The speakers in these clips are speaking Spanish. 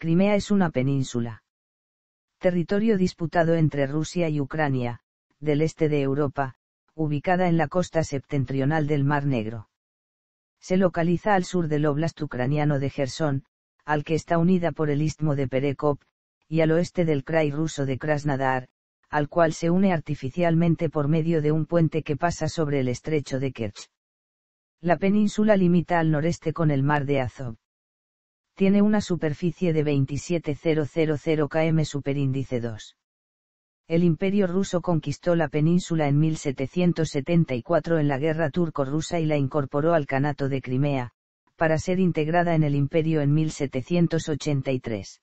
Crimea es una península. Territorio disputado entre Rusia y Ucrania, del este de Europa, ubicada en la costa septentrional del Mar Negro. Se localiza al sur del oblast ucraniano de Gersón, al que está unida por el istmo de Perekop, y al oeste del Krai ruso de Krasnodar, al cual se une artificialmente por medio de un puente que pasa sobre el estrecho de Kerch. La península limita al noreste con el mar de Azov tiene una superficie de 27.000 km superíndice 2. El imperio ruso conquistó la península en 1774 en la guerra turco-rusa y la incorporó al Canato de Crimea, para ser integrada en el imperio en 1783.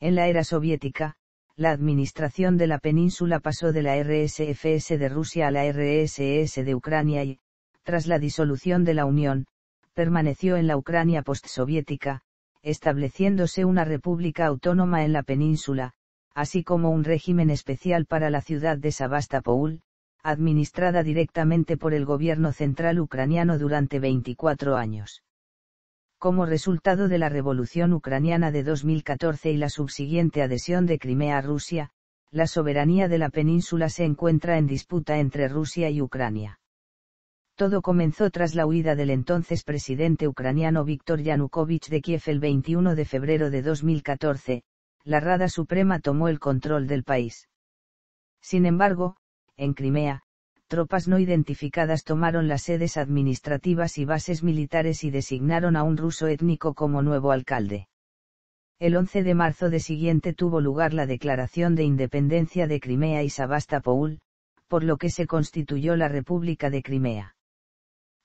En la era soviética, la administración de la península pasó de la RSFS de Rusia a la RSS de Ucrania y, tras la disolución de la Unión, permaneció en la Ucrania postsoviética, estableciéndose una república autónoma en la península, así como un régimen especial para la ciudad de Sebastopol, administrada directamente por el gobierno central ucraniano durante 24 años. Como resultado de la Revolución Ucraniana de 2014 y la subsiguiente adhesión de Crimea a Rusia, la soberanía de la península se encuentra en disputa entre Rusia y Ucrania. Todo comenzó tras la huida del entonces presidente ucraniano Viktor Yanukovych de Kiev el 21 de febrero de 2014, la Rada Suprema tomó el control del país. Sin embargo, en Crimea, tropas no identificadas tomaron las sedes administrativas y bases militares y designaron a un ruso étnico como nuevo alcalde. El 11 de marzo de siguiente tuvo lugar la declaración de independencia de Crimea y Sebastopol, por lo que se constituyó la República de Crimea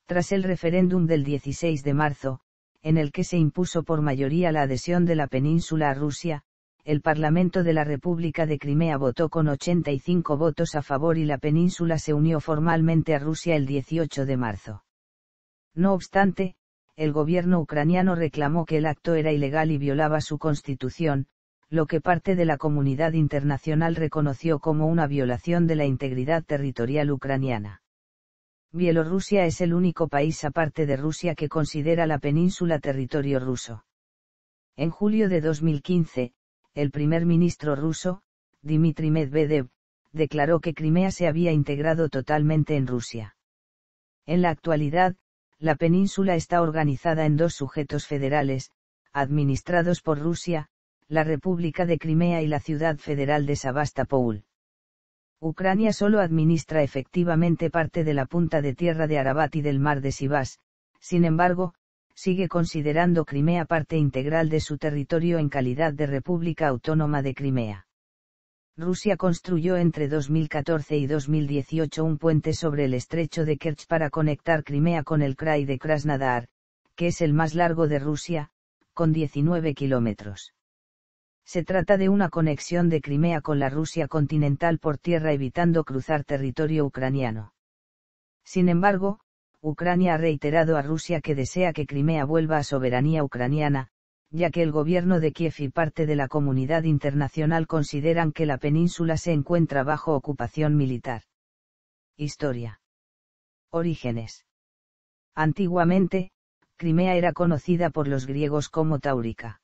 tras el referéndum del 16 de marzo, en el que se impuso por mayoría la adhesión de la península a Rusia, el Parlamento de la República de Crimea votó con 85 votos a favor y la península se unió formalmente a Rusia el 18 de marzo. No obstante, el gobierno ucraniano reclamó que el acto era ilegal y violaba su constitución, lo que parte de la comunidad internacional reconoció como una violación de la integridad territorial ucraniana. Bielorrusia es el único país aparte de Rusia que considera la península territorio ruso. En julio de 2015, el primer ministro ruso, Dmitry Medvedev, declaró que Crimea se había integrado totalmente en Rusia. En la actualidad, la península está organizada en dos sujetos federales, administrados por Rusia, la República de Crimea y la ciudad federal de Sebastopol. Ucrania solo administra efectivamente parte de la punta de tierra de Arabat y del mar de Sivas, sin embargo, sigue considerando Crimea parte integral de su territorio en calidad de República Autónoma de Crimea. Rusia construyó entre 2014 y 2018 un puente sobre el estrecho de Kerch para conectar Crimea con el Krai de Krasnodar, que es el más largo de Rusia, con 19 kilómetros. Se trata de una conexión de Crimea con la Rusia continental por tierra evitando cruzar territorio ucraniano. Sin embargo, Ucrania ha reiterado a Rusia que desea que Crimea vuelva a soberanía ucraniana, ya que el gobierno de Kiev y parte de la comunidad internacional consideran que la península se encuentra bajo ocupación militar. Historia. Orígenes. Antiguamente, Crimea era conocida por los griegos como Taurica.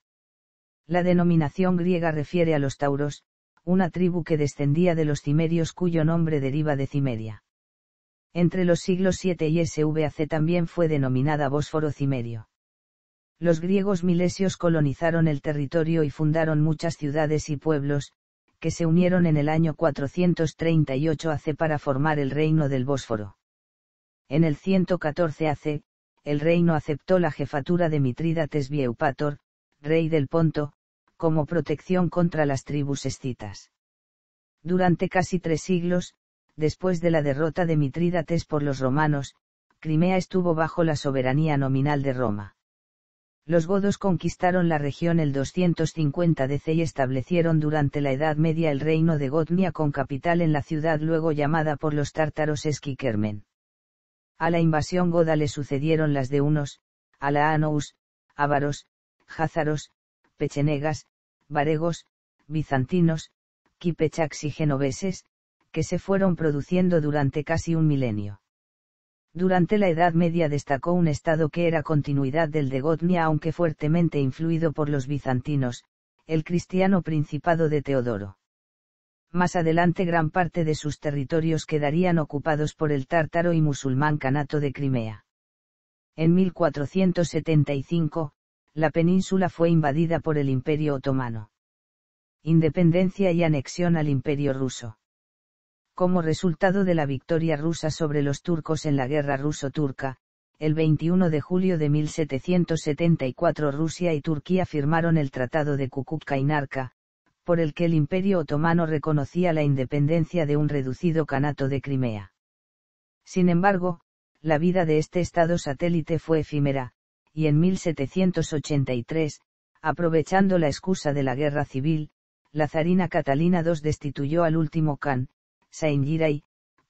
La denominación griega refiere a los tauros, una tribu que descendía de los cimerios cuyo nombre deriva de Cimeria. Entre los siglos VII y SVAC también fue denominada Bósforo Cimerio. Los griegos milesios colonizaron el territorio y fundaron muchas ciudades y pueblos, que se unieron en el año 438 AC para formar el reino del Bósforo. En el 114 AC, el reino aceptó la jefatura de Mitrídates rey del Ponto, como protección contra las tribus escitas. Durante casi tres siglos, después de la derrota de Mitrídates por los romanos, Crimea estuvo bajo la soberanía nominal de Roma. Los godos conquistaron la región el 250 DC y establecieron durante la Edad Media el reino de Gotnia con capital en la ciudad luego llamada por los tártaros Esquikermen. A la invasión goda le sucedieron las de unos, Alaanous, ávaros, jázaros, pechenegas, varegos, bizantinos, quipechax y genoveses, que se fueron produciendo durante casi un milenio. Durante la Edad Media destacó un estado que era continuidad del de Gotnia aunque fuertemente influido por los bizantinos, el cristiano principado de Teodoro. Más adelante gran parte de sus territorios quedarían ocupados por el tártaro y musulmán canato de Crimea. En 1475, la península fue invadida por el Imperio Otomano. Independencia y anexión al Imperio ruso. Como resultado de la victoria rusa sobre los turcos en la guerra ruso-turca, el 21 de julio de 1774 Rusia y Turquía firmaron el Tratado de y kainarka por el que el Imperio Otomano reconocía la independencia de un reducido canato de Crimea. Sin embargo, la vida de este estado satélite fue efímera, y en 1783, aprovechando la excusa de la guerra civil, la zarina Catalina II destituyó al último Khan, Saint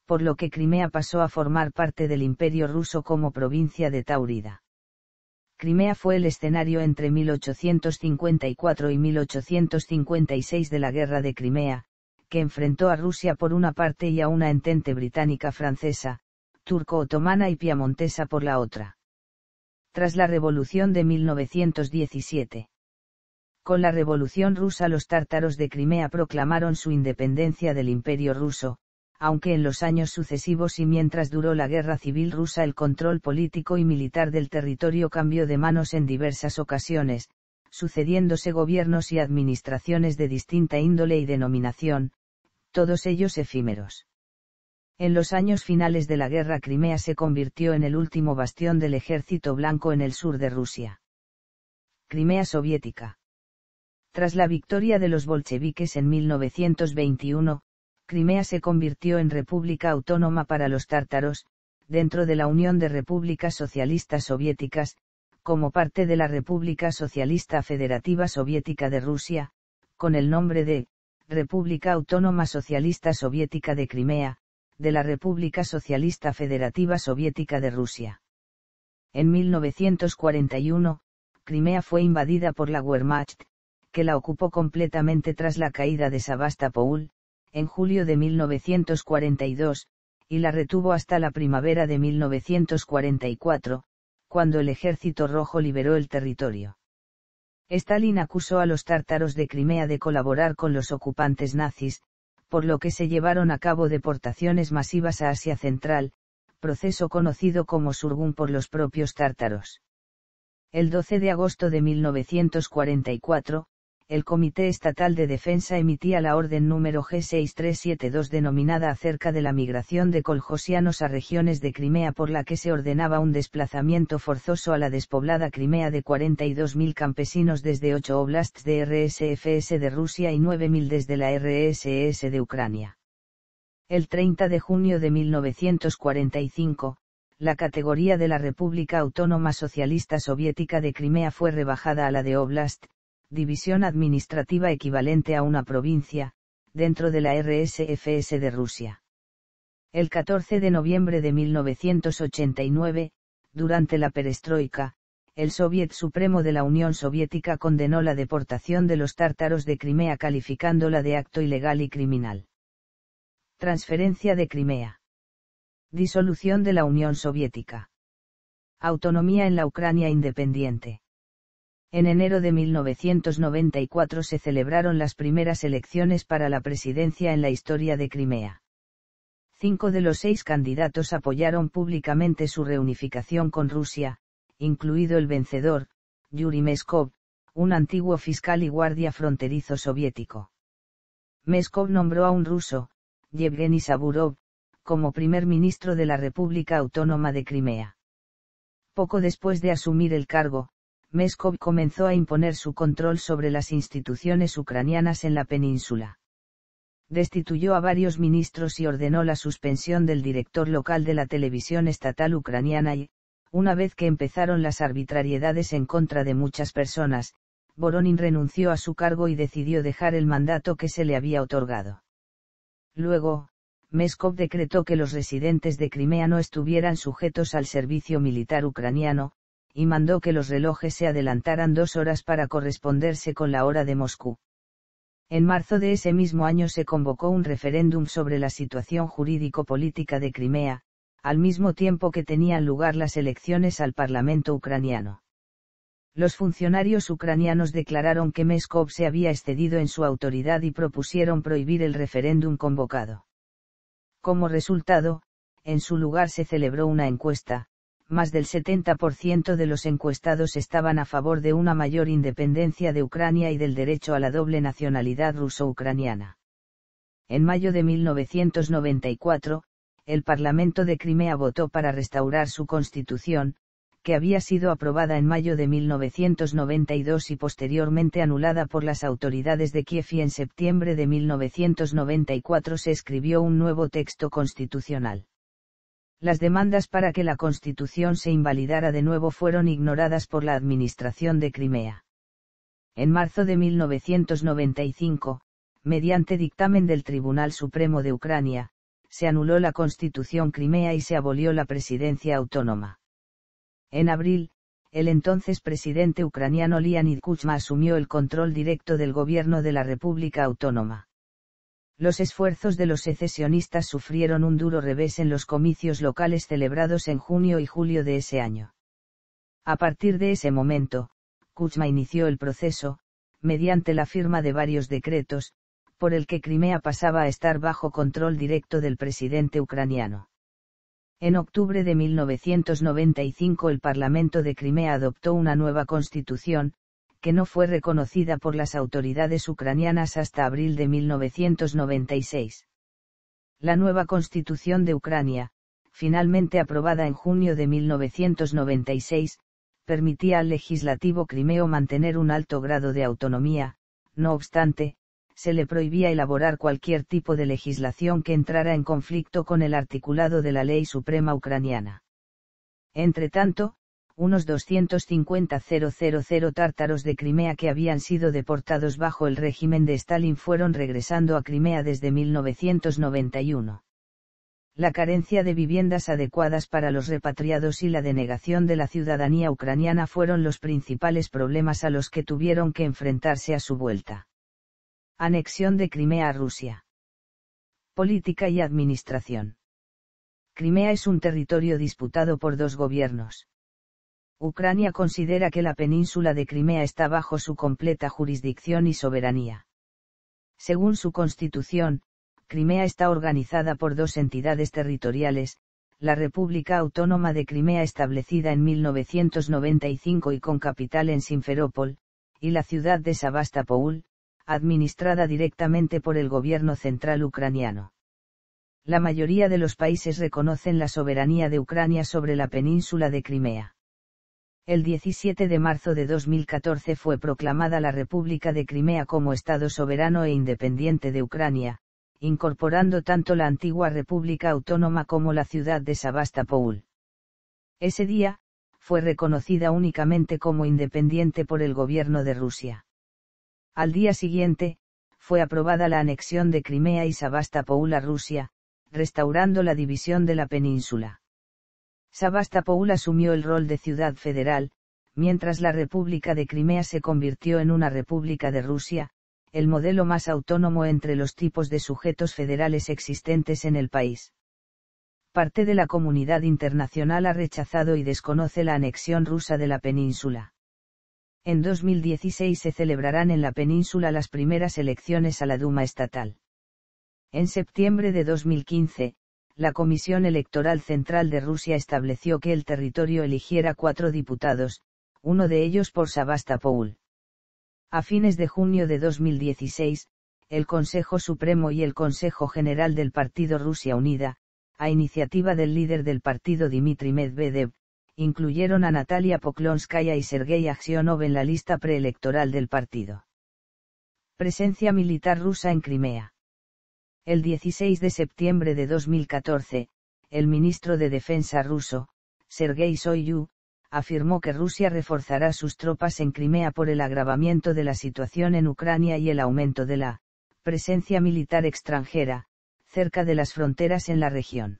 por lo que Crimea pasó a formar parte del Imperio ruso como provincia de Taurida. Crimea fue el escenario entre 1854 y 1856 de la Guerra de Crimea, que enfrentó a Rusia por una parte y a una entente británica francesa, turco-otomana y piamontesa por la otra tras la Revolución de 1917. Con la Revolución rusa los tártaros de Crimea proclamaron su independencia del Imperio ruso, aunque en los años sucesivos y mientras duró la guerra civil rusa el control político y militar del territorio cambió de manos en diversas ocasiones, sucediéndose gobiernos y administraciones de distinta índole y denominación, todos ellos efímeros. En los años finales de la guerra Crimea se convirtió en el último bastión del ejército blanco en el sur de Rusia. Crimea soviética. Tras la victoria de los bolcheviques en 1921, Crimea se convirtió en república autónoma para los tártaros, dentro de la Unión de Repúblicas Socialistas Soviéticas, como parte de la República Socialista Federativa Soviética de Rusia, con el nombre de República Autónoma Socialista Soviética de Crimea, de la República Socialista Federativa Soviética de Rusia. En 1941, Crimea fue invadida por la Wehrmacht, que la ocupó completamente tras la caída de Sebastopol, en julio de 1942, y la retuvo hasta la primavera de 1944, cuando el Ejército Rojo liberó el territorio. Stalin acusó a los tártaros de Crimea de colaborar con los ocupantes nazis, por lo que se llevaron a cabo deportaciones masivas a Asia Central, proceso conocido como Surgun por los propios tártaros. El 12 de agosto de 1944, el Comité Estatal de Defensa emitía la orden número G6372 denominada acerca de la migración de coljosianos a regiones de Crimea por la que se ordenaba un desplazamiento forzoso a la despoblada Crimea de 42.000 campesinos desde 8 oblasts de RSFS de Rusia y 9.000 desde la RSS de Ucrania. El 30 de junio de 1945, la categoría de la República Autónoma Socialista Soviética de Crimea fue rebajada a la de Oblast, división administrativa equivalente a una provincia, dentro de la RSFS de Rusia. El 14 de noviembre de 1989, durante la perestroika, el Soviet Supremo de la Unión Soviética condenó la deportación de los tártaros de Crimea calificándola de acto ilegal y criminal. Transferencia de Crimea. Disolución de la Unión Soviética. Autonomía en la Ucrania independiente en enero de 1994 se celebraron las primeras elecciones para la presidencia en la historia de Crimea. Cinco de los seis candidatos apoyaron públicamente su reunificación con Rusia, incluido el vencedor, Yuri Meskov, un antiguo fiscal y guardia fronterizo soviético. Meskov nombró a un ruso, Yevgeny Saburov, como primer ministro de la República Autónoma de Crimea. Poco después de asumir el cargo, Meskov comenzó a imponer su control sobre las instituciones ucranianas en la península. Destituyó a varios ministros y ordenó la suspensión del director local de la televisión estatal ucraniana y, una vez que empezaron las arbitrariedades en contra de muchas personas, Boronin renunció a su cargo y decidió dejar el mandato que se le había otorgado. Luego, Meskov decretó que los residentes de Crimea no estuvieran sujetos al servicio militar ucraniano, y mandó que los relojes se adelantaran dos horas para corresponderse con la hora de Moscú. En marzo de ese mismo año se convocó un referéndum sobre la situación jurídico-política de Crimea, al mismo tiempo que tenían lugar las elecciones al Parlamento ucraniano. Los funcionarios ucranianos declararon que Meskov se había excedido en su autoridad y propusieron prohibir el referéndum convocado. Como resultado, en su lugar se celebró una encuesta, más del 70% de los encuestados estaban a favor de una mayor independencia de Ucrania y del derecho a la doble nacionalidad ruso-ucraniana. En mayo de 1994, el Parlamento de Crimea votó para restaurar su constitución, que había sido aprobada en mayo de 1992 y posteriormente anulada por las autoridades de Kiev y en septiembre de 1994 se escribió un nuevo texto constitucional. Las demandas para que la constitución se invalidara de nuevo fueron ignoradas por la administración de Crimea. En marzo de 1995, mediante dictamen del Tribunal Supremo de Ucrania, se anuló la constitución crimea y se abolió la presidencia autónoma. En abril, el entonces presidente ucraniano Leonid Kuchma asumió el control directo del gobierno de la República Autónoma los esfuerzos de los secesionistas sufrieron un duro revés en los comicios locales celebrados en junio y julio de ese año. A partir de ese momento, Kuchma inició el proceso, mediante la firma de varios decretos, por el que Crimea pasaba a estar bajo control directo del presidente ucraniano. En octubre de 1995 el Parlamento de Crimea adoptó una nueva constitución, que no fue reconocida por las autoridades ucranianas hasta abril de 1996. La nueva constitución de Ucrania, finalmente aprobada en junio de 1996, permitía al legislativo crimeo mantener un alto grado de autonomía, no obstante, se le prohibía elaborar cualquier tipo de legislación que entrara en conflicto con el articulado de la ley suprema ucraniana. Entretanto, unos 250.000 tártaros de Crimea que habían sido deportados bajo el régimen de Stalin fueron regresando a Crimea desde 1991. La carencia de viviendas adecuadas para los repatriados y la denegación de la ciudadanía ucraniana fueron los principales problemas a los que tuvieron que enfrentarse a su vuelta. Anexión de Crimea a Rusia. Política y administración. Crimea es un territorio disputado por dos gobiernos Ucrania considera que la península de Crimea está bajo su completa jurisdicción y soberanía. Según su constitución, Crimea está organizada por dos entidades territoriales, la República Autónoma de Crimea establecida en 1995 y con capital en Simferópol, y la ciudad de Sebastopol, administrada directamente por el gobierno central ucraniano. La mayoría de los países reconocen la soberanía de Ucrania sobre la península de Crimea el 17 de marzo de 2014 fue proclamada la República de Crimea como Estado soberano e independiente de Ucrania, incorporando tanto la antigua República Autónoma como la ciudad de Sebastopol. Ese día, fue reconocida únicamente como independiente por el gobierno de Rusia. Al día siguiente, fue aprobada la anexión de Crimea y Sebastopol a Rusia, restaurando la división de la península. Sebastopol asumió el rol de ciudad federal, mientras la República de Crimea se convirtió en una República de Rusia, el modelo más autónomo entre los tipos de sujetos federales existentes en el país. Parte de la comunidad internacional ha rechazado y desconoce la anexión rusa de la península. En 2016 se celebrarán en la península las primeras elecciones a la Duma estatal. En septiembre de 2015, la Comisión Electoral Central de Rusia estableció que el territorio eligiera cuatro diputados, uno de ellos por sebastopol A fines de junio de 2016, el Consejo Supremo y el Consejo General del Partido Rusia Unida, a iniciativa del líder del partido Dmitry Medvedev, incluyeron a Natalia Poklonskaya y Sergei Aksionov en la lista preelectoral del partido. Presencia militar rusa en Crimea. El 16 de septiembre de 2014, el ministro de Defensa ruso, Sergei Soyu, afirmó que Rusia reforzará sus tropas en Crimea por el agravamiento de la situación en Ucrania y el aumento de la presencia militar extranjera, cerca de las fronteras en la región.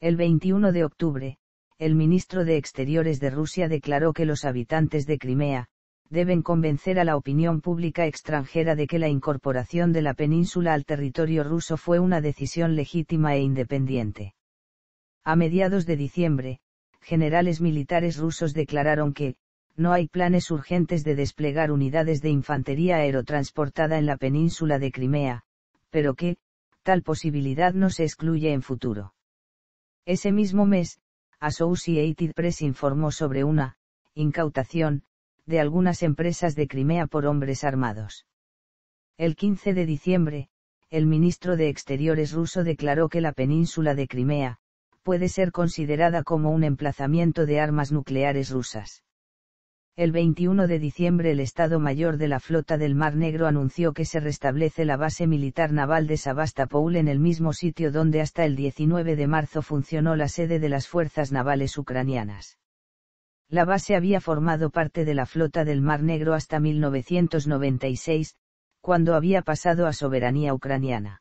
El 21 de octubre, el ministro de Exteriores de Rusia declaró que los habitantes de Crimea, deben convencer a la opinión pública extranjera de que la incorporación de la península al territorio ruso fue una decisión legítima e independiente. A mediados de diciembre, generales militares rusos declararon que, no hay planes urgentes de desplegar unidades de infantería aerotransportada en la península de Crimea, pero que, tal posibilidad no se excluye en futuro. Ese mismo mes, Associated Press informó sobre una, incautación, de algunas empresas de Crimea por hombres armados. El 15 de diciembre, el ministro de Exteriores ruso declaró que la península de Crimea, puede ser considerada como un emplazamiento de armas nucleares rusas. El 21 de diciembre el Estado Mayor de la Flota del Mar Negro anunció que se restablece la base militar naval de Sebastopol en el mismo sitio donde hasta el 19 de marzo funcionó la sede de las fuerzas navales ucranianas. La base había formado parte de la flota del Mar Negro hasta 1996, cuando había pasado a soberanía ucraniana.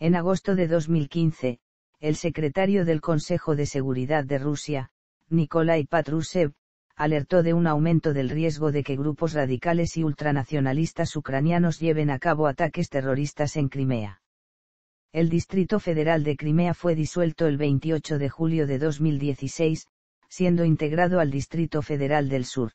En agosto de 2015, el secretario del Consejo de Seguridad de Rusia, Nikolai Patrushev, alertó de un aumento del riesgo de que grupos radicales y ultranacionalistas ucranianos lleven a cabo ataques terroristas en Crimea. El Distrito Federal de Crimea fue disuelto el 28 de julio de 2016, siendo integrado al Distrito Federal del Sur.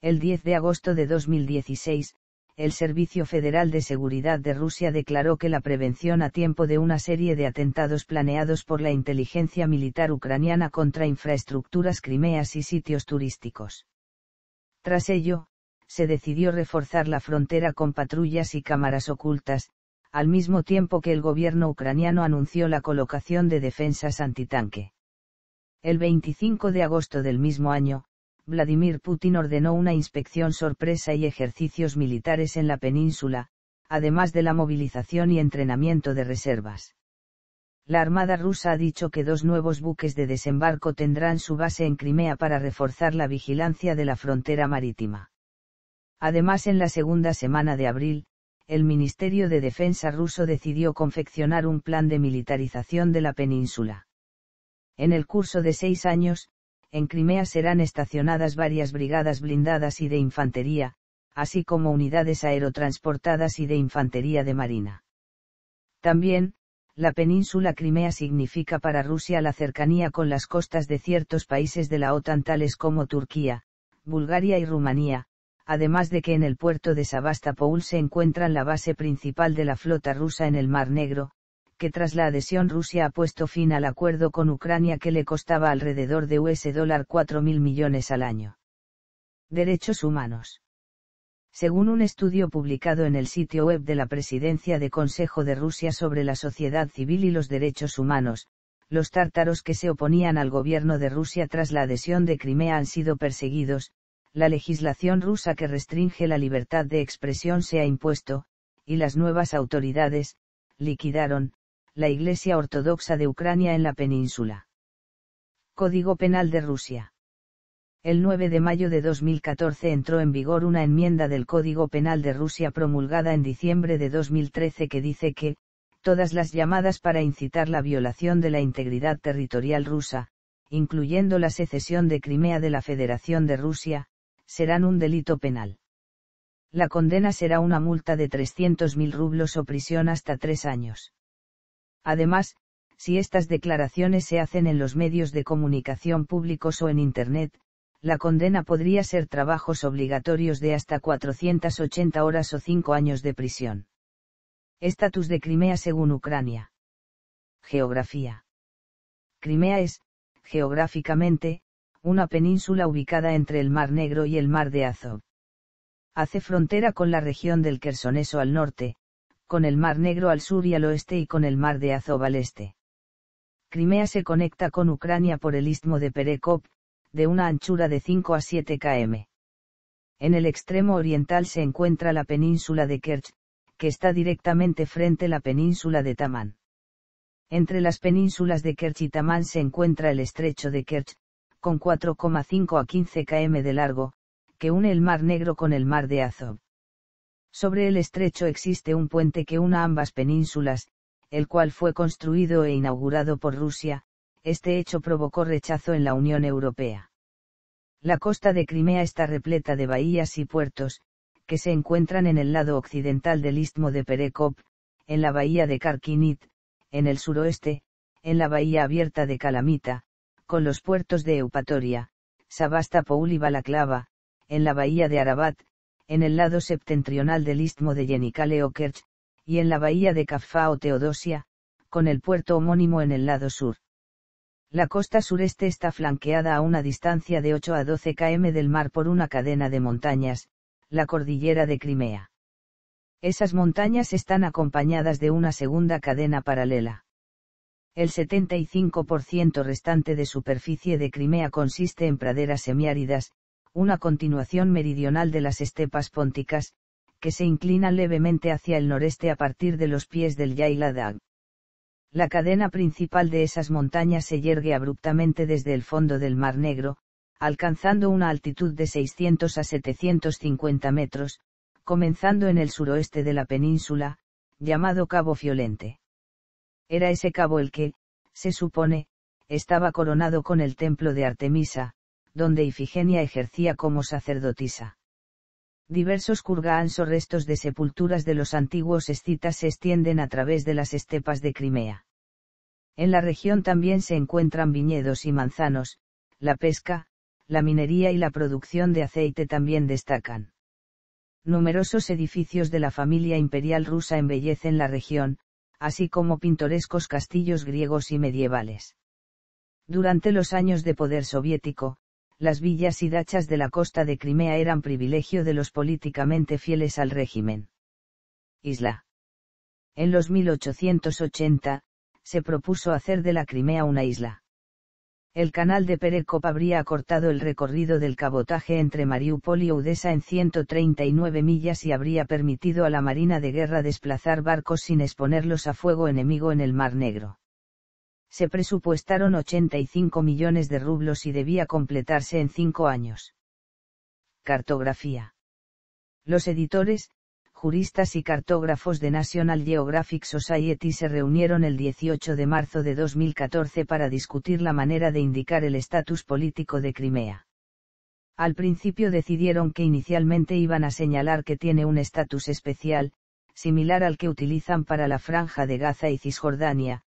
El 10 de agosto de 2016, el Servicio Federal de Seguridad de Rusia declaró que la prevención a tiempo de una serie de atentados planeados por la inteligencia militar ucraniana contra infraestructuras crimeas y sitios turísticos. Tras ello, se decidió reforzar la frontera con patrullas y cámaras ocultas, al mismo tiempo que el gobierno ucraniano anunció la colocación de defensas antitanque. El 25 de agosto del mismo año, Vladimir Putin ordenó una inspección sorpresa y ejercicios militares en la península, además de la movilización y entrenamiento de reservas. La Armada rusa ha dicho que dos nuevos buques de desembarco tendrán su base en Crimea para reforzar la vigilancia de la frontera marítima. Además, en la segunda semana de abril, el Ministerio de Defensa ruso decidió confeccionar un plan de militarización de la península. En el curso de seis años, en Crimea serán estacionadas varias brigadas blindadas y de infantería, así como unidades aerotransportadas y de infantería de marina. También, la península Crimea significa para Rusia la cercanía con las costas de ciertos países de la OTAN tales como Turquía, Bulgaria y Rumanía, además de que en el puerto de Sebastopol se encuentran la base principal de la flota rusa en el Mar Negro, que tras la adhesión Rusia ha puesto fin al acuerdo con Ucrania que le costaba alrededor de US 4.000 millones al año. Derechos humanos. Según un estudio publicado en el sitio web de la Presidencia de Consejo de Rusia sobre la sociedad civil y los derechos humanos, los tártaros que se oponían al gobierno de Rusia tras la adhesión de Crimea han sido perseguidos, la legislación rusa que restringe la libertad de expresión se ha impuesto, y las nuevas autoridades, liquidaron, la Iglesia Ortodoxa de Ucrania en la península. Código Penal de Rusia. El 9 de mayo de 2014 entró en vigor una enmienda del Código Penal de Rusia promulgada en diciembre de 2013 que dice que, todas las llamadas para incitar la violación de la integridad territorial rusa, incluyendo la secesión de Crimea de la Federación de Rusia, serán un delito penal. La condena será una multa de 300.000 rublos o prisión hasta tres años. Además, si estas declaraciones se hacen en los medios de comunicación públicos o en Internet, la condena podría ser trabajos obligatorios de hasta 480 horas o 5 años de prisión. Estatus de Crimea según Ucrania. Geografía. Crimea es, geográficamente, una península ubicada entre el Mar Negro y el Mar de Azov. Hace frontera con la región del Kersoneso al norte, con el Mar Negro al sur y al oeste y con el Mar de Azov al este. Crimea se conecta con Ucrania por el istmo de Perekop, de una anchura de 5 a 7 km. En el extremo oriental se encuentra la península de Kerch, que está directamente frente a la península de Tamán. Entre las penínsulas de Kerch y Tamán se encuentra el estrecho de Kerch, con 4,5 a 15 km de largo, que une el Mar Negro con el Mar de Azov. Sobre el estrecho existe un puente que una ambas penínsulas, el cual fue construido e inaugurado por Rusia, este hecho provocó rechazo en la Unión Europea. La costa de Crimea está repleta de bahías y puertos, que se encuentran en el lado occidental del istmo de Perekop, en la bahía de Karkinit, en el suroeste, en la bahía abierta de Kalamita, con los puertos de Eupatoria, Sabasta y Balaclava, en la bahía de Arabat, en el lado septentrional del istmo de Yenikale o Kerch, y en la bahía de Kaffa o Teodosia, con el puerto homónimo en el lado sur. La costa sureste está flanqueada a una distancia de 8 a 12 km del mar por una cadena de montañas, la cordillera de Crimea. Esas montañas están acompañadas de una segunda cadena paralela. El 75% restante de superficie de Crimea consiste en praderas semiáridas, una continuación meridional de las estepas pónticas, que se inclina levemente hacia el noreste a partir de los pies del Yailadag. La cadena principal de esas montañas se yergue abruptamente desde el fondo del Mar Negro, alcanzando una altitud de 600 a 750 metros, comenzando en el suroeste de la península, llamado Cabo Fiolente. Era ese cabo el que, se supone, estaba coronado con el templo de Artemisa, donde Ifigenia ejercía como sacerdotisa. Diversos kurgaans o restos de sepulturas de los antiguos escitas se extienden a través de las estepas de Crimea. En la región también se encuentran viñedos y manzanos, la pesca, la minería y la producción de aceite también destacan. Numerosos edificios de la familia imperial rusa embellecen la región, así como pintorescos castillos griegos y medievales. Durante los años de poder soviético, las villas y dachas de la costa de Crimea eran privilegio de los políticamente fieles al régimen. Isla. En los 1880, se propuso hacer de la Crimea una isla. El canal de Perekop habría acortado el recorrido del cabotaje entre Mariupol y Odessa en 139 millas y habría permitido a la Marina de Guerra desplazar barcos sin exponerlos a fuego enemigo en el Mar Negro se presupuestaron 85 millones de rublos y debía completarse en cinco años. Cartografía. Los editores, juristas y cartógrafos de National Geographic Society se reunieron el 18 de marzo de 2014 para discutir la manera de indicar el estatus político de Crimea. Al principio decidieron que inicialmente iban a señalar que tiene un estatus especial, similar al que utilizan para la franja de Gaza y Cisjordania,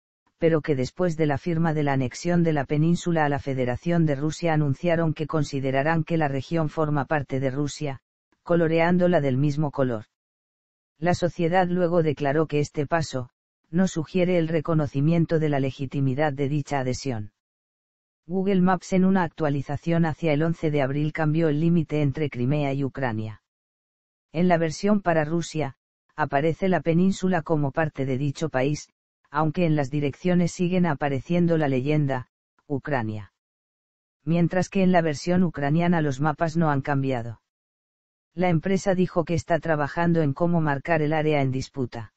pero que después de la firma de la anexión de la península a la Federación de Rusia anunciaron que considerarán que la región forma parte de Rusia, coloreándola del mismo color. La sociedad luego declaró que este paso, no sugiere el reconocimiento de la legitimidad de dicha adhesión. Google Maps en una actualización hacia el 11 de abril cambió el límite entre Crimea y Ucrania. En la versión para Rusia, aparece la península como parte de dicho país, aunque en las direcciones siguen apareciendo la leyenda, Ucrania. Mientras que en la versión ucraniana los mapas no han cambiado. La empresa dijo que está trabajando en cómo marcar el área en disputa.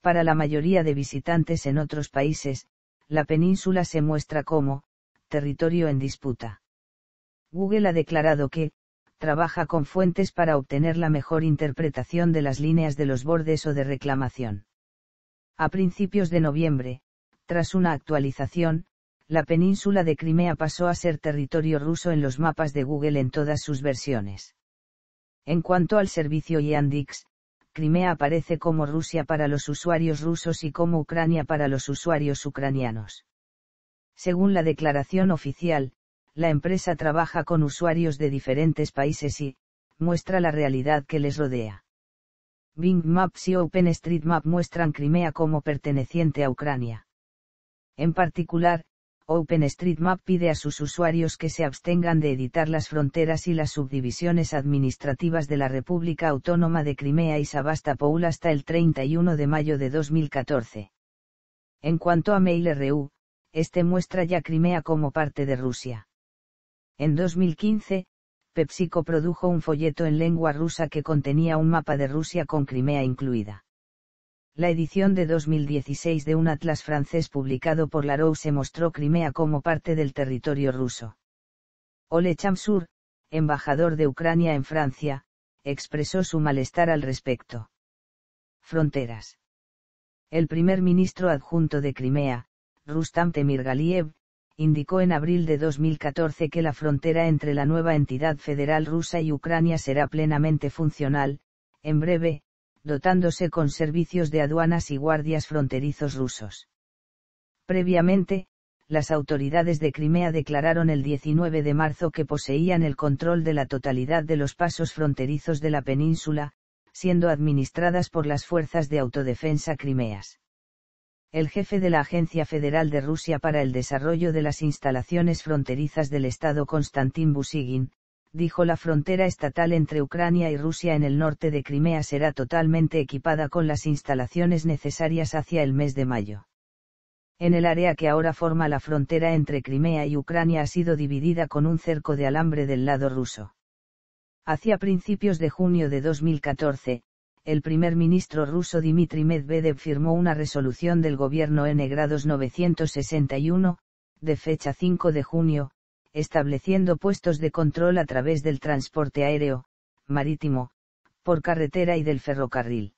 Para la mayoría de visitantes en otros países, la península se muestra como, territorio en disputa. Google ha declarado que, trabaja con fuentes para obtener la mejor interpretación de las líneas de los bordes o de reclamación. A principios de noviembre, tras una actualización, la península de Crimea pasó a ser territorio ruso en los mapas de Google en todas sus versiones. En cuanto al servicio Yandex, Crimea aparece como Rusia para los usuarios rusos y como Ucrania para los usuarios ucranianos. Según la declaración oficial, la empresa trabaja con usuarios de diferentes países y, muestra la realidad que les rodea. Bing Maps y OpenStreetMap muestran Crimea como perteneciente a Ucrania. En particular, OpenStreetMap pide a sus usuarios que se abstengan de editar las fronteras y las subdivisiones administrativas de la República Autónoma de Crimea y Sebastopol hasta el 31 de mayo de 2014. En cuanto a Mail.ru, este muestra ya Crimea como parte de Rusia. En 2015, PepsiCo produjo un folleto en lengua rusa que contenía un mapa de Rusia con Crimea incluida. La edición de 2016 de un atlas francés publicado por Larou se mostró Crimea como parte del territorio ruso. Ole Chamsur, embajador de Ucrania en Francia, expresó su malestar al respecto. Fronteras. El primer ministro adjunto de Crimea, Rustam Temirgaliev, indicó en abril de 2014 que la frontera entre la nueva entidad federal rusa y Ucrania será plenamente funcional, en breve, dotándose con servicios de aduanas y guardias fronterizos rusos. Previamente, las autoridades de Crimea declararon el 19 de marzo que poseían el control de la totalidad de los pasos fronterizos de la península, siendo administradas por las fuerzas de autodefensa crimeas el jefe de la Agencia Federal de Rusia para el Desarrollo de las Instalaciones Fronterizas del Estado Konstantin Busigin, dijo la frontera estatal entre Ucrania y Rusia en el norte de Crimea será totalmente equipada con las instalaciones necesarias hacia el mes de mayo. En el área que ahora forma la frontera entre Crimea y Ucrania ha sido dividida con un cerco de alambre del lado ruso. Hacia principios de junio de 2014, el primer ministro ruso Dmitry Medvedev firmó una resolución del gobierno N grados 961, de fecha 5 de junio, estableciendo puestos de control a través del transporte aéreo, marítimo, por carretera y del ferrocarril.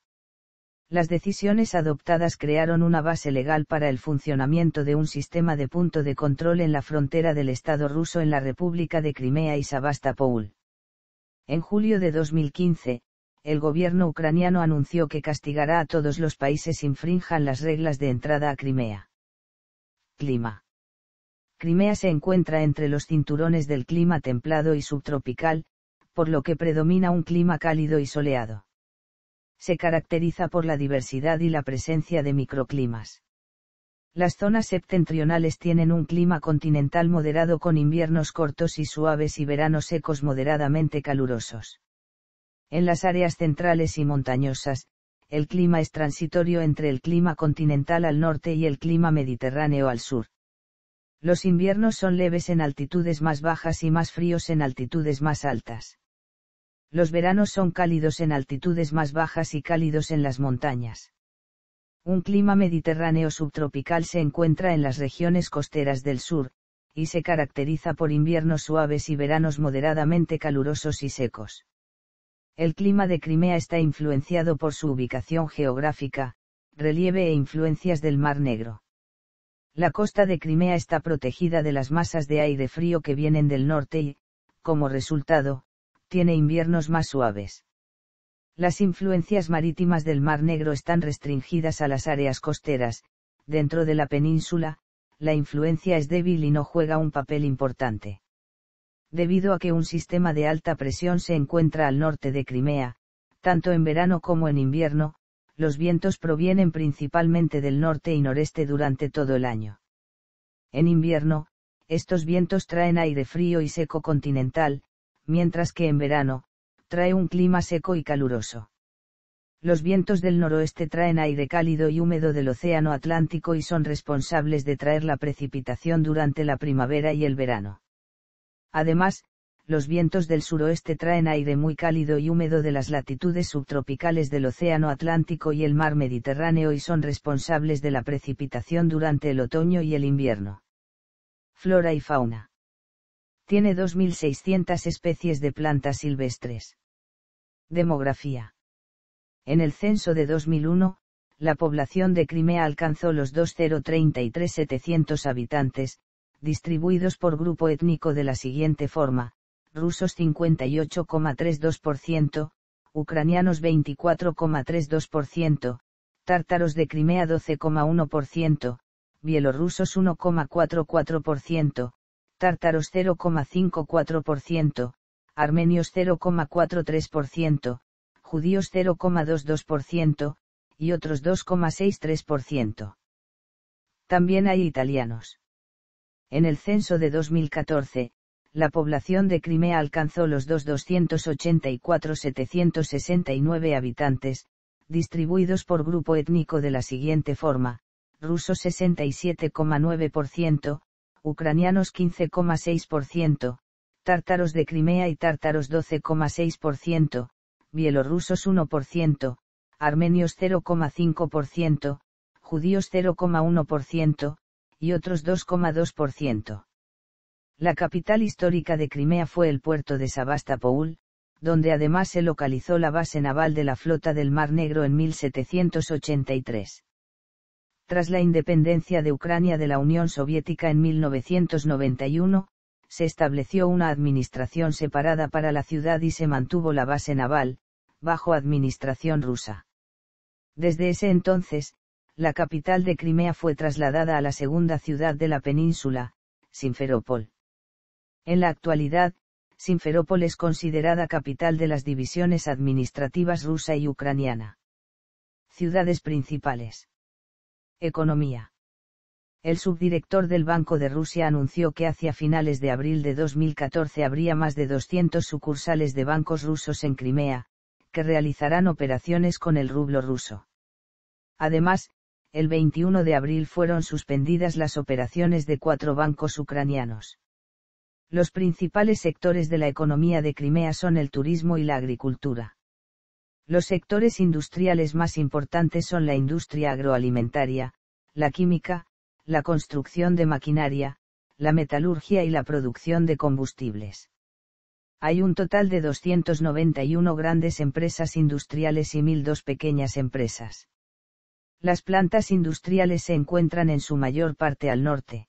Las decisiones adoptadas crearon una base legal para el funcionamiento de un sistema de punto de control en la frontera del Estado ruso en la República de Crimea y Sebastopol. En julio de 2015, el gobierno ucraniano anunció que castigará a todos los países infrinjan las reglas de entrada a Crimea. Clima. Crimea se encuentra entre los cinturones del clima templado y subtropical, por lo que predomina un clima cálido y soleado. Se caracteriza por la diversidad y la presencia de microclimas. Las zonas septentrionales tienen un clima continental moderado con inviernos cortos y suaves y veranos secos moderadamente calurosos. En las áreas centrales y montañosas, el clima es transitorio entre el clima continental al norte y el clima mediterráneo al sur. Los inviernos son leves en altitudes más bajas y más fríos en altitudes más altas. Los veranos son cálidos en altitudes más bajas y cálidos en las montañas. Un clima mediterráneo subtropical se encuentra en las regiones costeras del sur, y se caracteriza por inviernos suaves y veranos moderadamente calurosos y secos. El clima de Crimea está influenciado por su ubicación geográfica, relieve e influencias del Mar Negro. La costa de Crimea está protegida de las masas de aire frío que vienen del norte y, como resultado, tiene inviernos más suaves. Las influencias marítimas del Mar Negro están restringidas a las áreas costeras, dentro de la península, la influencia es débil y no juega un papel importante debido a que un sistema de alta presión se encuentra al norte de Crimea, tanto en verano como en invierno, los vientos provienen principalmente del norte y noreste durante todo el año. En invierno, estos vientos traen aire frío y seco continental, mientras que en verano, trae un clima seco y caluroso. Los vientos del noroeste traen aire cálido y húmedo del Océano Atlántico y son responsables de traer la precipitación durante la primavera y el verano. Además, los vientos del suroeste traen aire muy cálido y húmedo de las latitudes subtropicales del Océano Atlántico y el Mar Mediterráneo y son responsables de la precipitación durante el otoño y el invierno. Flora y fauna. Tiene 2.600 especies de plantas silvestres. Demografía. En el censo de 2001, la población de Crimea alcanzó los 2.033.700 habitantes, distribuidos por grupo étnico de la siguiente forma, rusos 58,32%, ucranianos 24,32%, tártaros de Crimea 12,1%, bielorrusos 1,44%, tártaros 0,54%, armenios 0,43%, judíos 0,22%, y otros 2,63%. También hay italianos. En el censo de 2014, la población de Crimea alcanzó los 2.284.769 habitantes, distribuidos por grupo étnico de la siguiente forma, rusos 67,9%, ucranianos 15,6%, tártaros de Crimea y tártaros 12,6%, bielorrusos 1%, armenios 0,5%, judíos 0,1%, y otros 2,2%. La capital histórica de Crimea fue el puerto de Sebastopol, donde además se localizó la base naval de la flota del Mar Negro en 1783. Tras la independencia de Ucrania de la Unión Soviética en 1991, se estableció una administración separada para la ciudad y se mantuvo la base naval, bajo administración rusa. Desde ese entonces, la capital de Crimea fue trasladada a la segunda ciudad de la península, Sinferopol. En la actualidad, Sinferopol es considerada capital de las divisiones administrativas rusa y ucraniana. Ciudades principales. Economía. El subdirector del Banco de Rusia anunció que hacia finales de abril de 2014 habría más de 200 sucursales de bancos rusos en Crimea, que realizarán operaciones con el rublo ruso. Además, el 21 de abril fueron suspendidas las operaciones de cuatro bancos ucranianos. Los principales sectores de la economía de Crimea son el turismo y la agricultura. Los sectores industriales más importantes son la industria agroalimentaria, la química, la construcción de maquinaria, la metalurgia y la producción de combustibles. Hay un total de 291 grandes empresas industriales y 1.002 pequeñas empresas. Las plantas industriales se encuentran en su mayor parte al norte.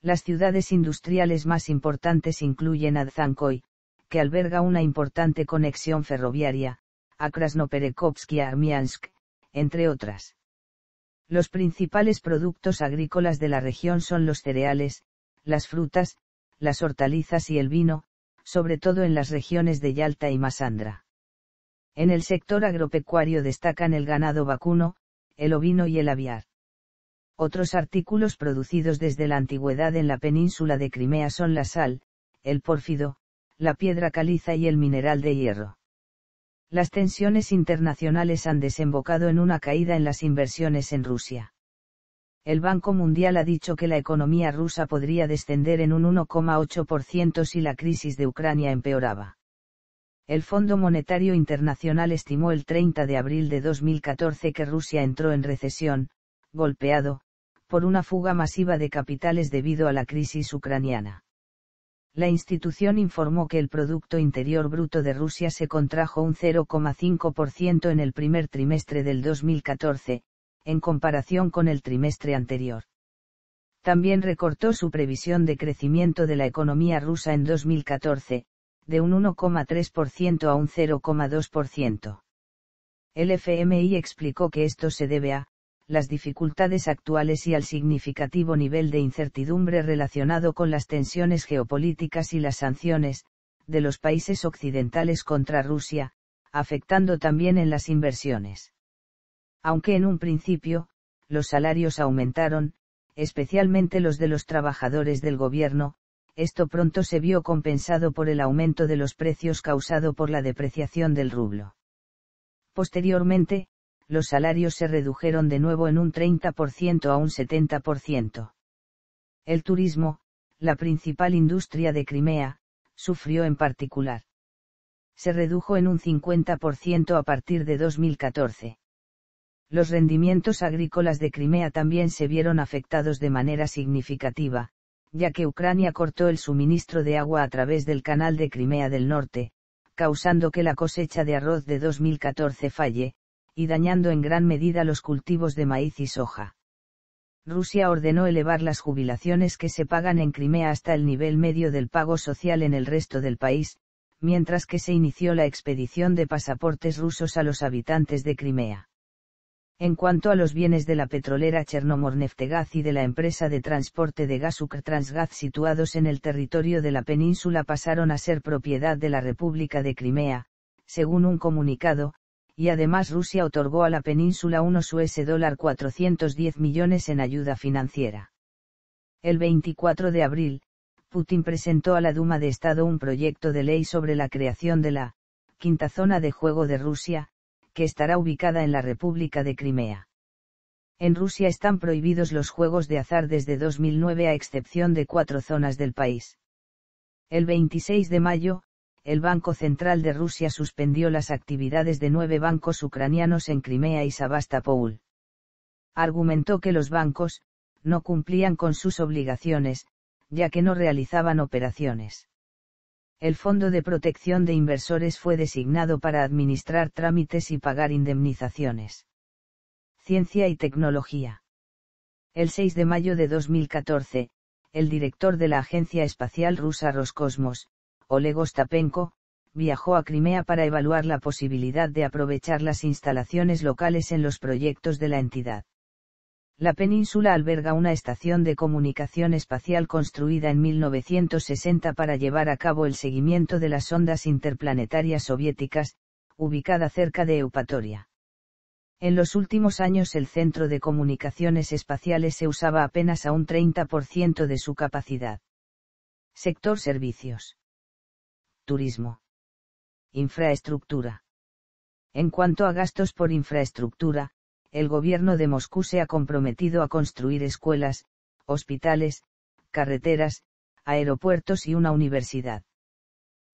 Las ciudades industriales más importantes incluyen Adzankoy, que alberga una importante conexión ferroviaria, a Krasnoperekovsk y a Armiansk, entre otras. Los principales productos agrícolas de la región son los cereales, las frutas, las hortalizas y el vino, sobre todo en las regiones de Yalta y Masandra. En el sector agropecuario destacan el ganado vacuno, el ovino y el aviar. Otros artículos producidos desde la antigüedad en la península de Crimea son la sal, el pórfido, la piedra caliza y el mineral de hierro. Las tensiones internacionales han desembocado en una caída en las inversiones en Rusia. El Banco Mundial ha dicho que la economía rusa podría descender en un 1,8% si la crisis de Ucrania empeoraba. El Fondo Monetario Internacional estimó el 30 de abril de 2014 que Rusia entró en recesión, golpeado, por una fuga masiva de capitales debido a la crisis ucraniana. La institución informó que el Producto Interior Bruto de Rusia se contrajo un 0,5% en el primer trimestre del 2014, en comparación con el trimestre anterior. También recortó su previsión de crecimiento de la economía rusa en 2014, de un 1,3% a un 0,2%. El FMI explicó que esto se debe a, las dificultades actuales y al significativo nivel de incertidumbre relacionado con las tensiones geopolíticas y las sanciones, de los países occidentales contra Rusia, afectando también en las inversiones. Aunque en un principio, los salarios aumentaron, especialmente los de los trabajadores del gobierno, esto pronto se vio compensado por el aumento de los precios causado por la depreciación del rublo. Posteriormente, los salarios se redujeron de nuevo en un 30% a un 70%. El turismo, la principal industria de Crimea, sufrió en particular. Se redujo en un 50% a partir de 2014. Los rendimientos agrícolas de Crimea también se vieron afectados de manera significativa, ya que Ucrania cortó el suministro de agua a través del canal de Crimea del Norte, causando que la cosecha de arroz de 2014 falle, y dañando en gran medida los cultivos de maíz y soja. Rusia ordenó elevar las jubilaciones que se pagan en Crimea hasta el nivel medio del pago social en el resto del país, mientras que se inició la expedición de pasaportes rusos a los habitantes de Crimea. En cuanto a los bienes de la petrolera Chernomorneftegaz y de la empresa de transporte de gas Ukrtransgaz situados en el territorio de la península pasaron a ser propiedad de la República de Crimea, según un comunicado, y además Rusia otorgó a la península unos US 410 millones en ayuda financiera. El 24 de abril, Putin presentó a la Duma de Estado un proyecto de ley sobre la creación de la quinta zona de juego de Rusia, que estará ubicada en la República de Crimea. En Rusia están prohibidos los juegos de azar desde 2009 a excepción de cuatro zonas del país. El 26 de mayo, el Banco Central de Rusia suspendió las actividades de nueve bancos ucranianos en Crimea y Sebastopol. Argumentó que los bancos, no cumplían con sus obligaciones, ya que no realizaban operaciones el Fondo de Protección de Inversores fue designado para administrar trámites y pagar indemnizaciones. Ciencia y Tecnología. El 6 de mayo de 2014, el director de la Agencia Espacial Rusa Roscosmos, Oleg Ostapenko, viajó a Crimea para evaluar la posibilidad de aprovechar las instalaciones locales en los proyectos de la entidad. La península alberga una estación de comunicación espacial construida en 1960 para llevar a cabo el seguimiento de las ondas interplanetarias soviéticas, ubicada cerca de Eupatoria. En los últimos años el Centro de Comunicaciones Espaciales se usaba apenas a un 30% de su capacidad. Sector servicios. Turismo. Infraestructura. En cuanto a gastos por infraestructura, el gobierno de Moscú se ha comprometido a construir escuelas, hospitales, carreteras, aeropuertos y una universidad.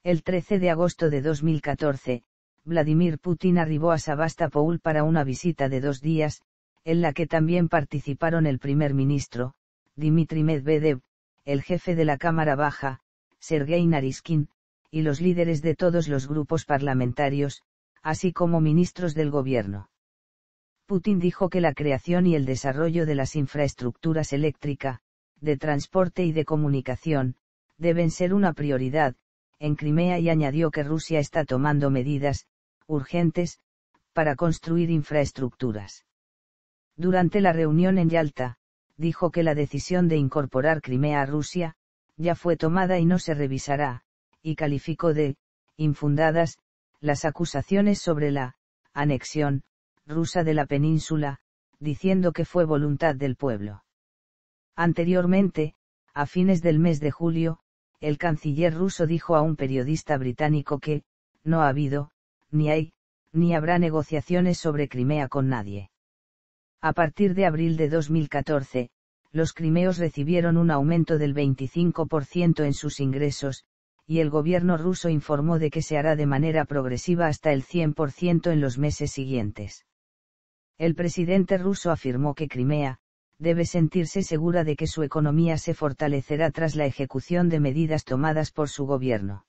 El 13 de agosto de 2014, Vladimir Putin arribó a Sebastopol para una visita de dos días, en la que también participaron el primer ministro, Dmitry Medvedev, el jefe de la Cámara Baja, Sergei Nariskin, y los líderes de todos los grupos parlamentarios, así como ministros del gobierno. Putin dijo que la creación y el desarrollo de las infraestructuras eléctrica, de transporte y de comunicación, deben ser una prioridad, en Crimea y añadió que Rusia está tomando medidas, urgentes, para construir infraestructuras. Durante la reunión en Yalta, dijo que la decisión de incorporar Crimea a Rusia, ya fue tomada y no se revisará, y calificó de, infundadas, las acusaciones sobre la, anexión, rusa de la península, diciendo que fue voluntad del pueblo. Anteriormente, a fines del mes de julio, el canciller ruso dijo a un periodista británico que, no ha habido, ni hay, ni habrá negociaciones sobre Crimea con nadie. A partir de abril de 2014, los crimeos recibieron un aumento del 25% en sus ingresos, y el gobierno ruso informó de que se hará de manera progresiva hasta el 100% en los meses siguientes. El presidente ruso afirmó que Crimea, debe sentirse segura de que su economía se fortalecerá tras la ejecución de medidas tomadas por su gobierno.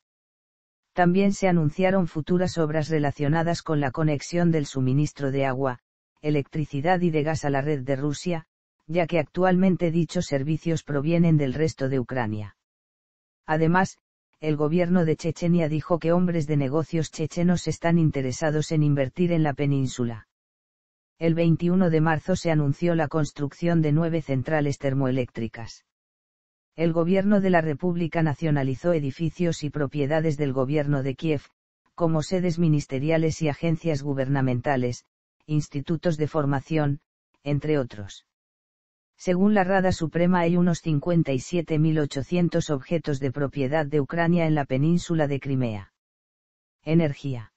También se anunciaron futuras obras relacionadas con la conexión del suministro de agua, electricidad y de gas a la red de Rusia, ya que actualmente dichos servicios provienen del resto de Ucrania. Además, el gobierno de Chechenia dijo que hombres de negocios chechenos están interesados en invertir en la península el 21 de marzo se anunció la construcción de nueve centrales termoeléctricas. El gobierno de la República nacionalizó edificios y propiedades del gobierno de Kiev, como sedes ministeriales y agencias gubernamentales, institutos de formación, entre otros. Según la Rada Suprema hay unos 57.800 objetos de propiedad de Ucrania en la península de Crimea. Energía.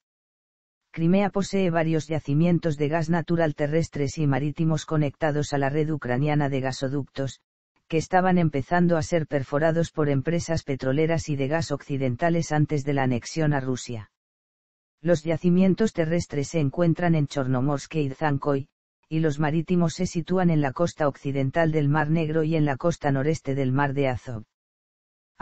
Crimea posee varios yacimientos de gas natural terrestres y marítimos conectados a la red ucraniana de gasoductos, que estaban empezando a ser perforados por empresas petroleras y de gas occidentales antes de la anexión a Rusia. Los yacimientos terrestres se encuentran en Chornomorsk y Zankoy, y los marítimos se sitúan en la costa occidental del Mar Negro y en la costa noreste del Mar de Azov.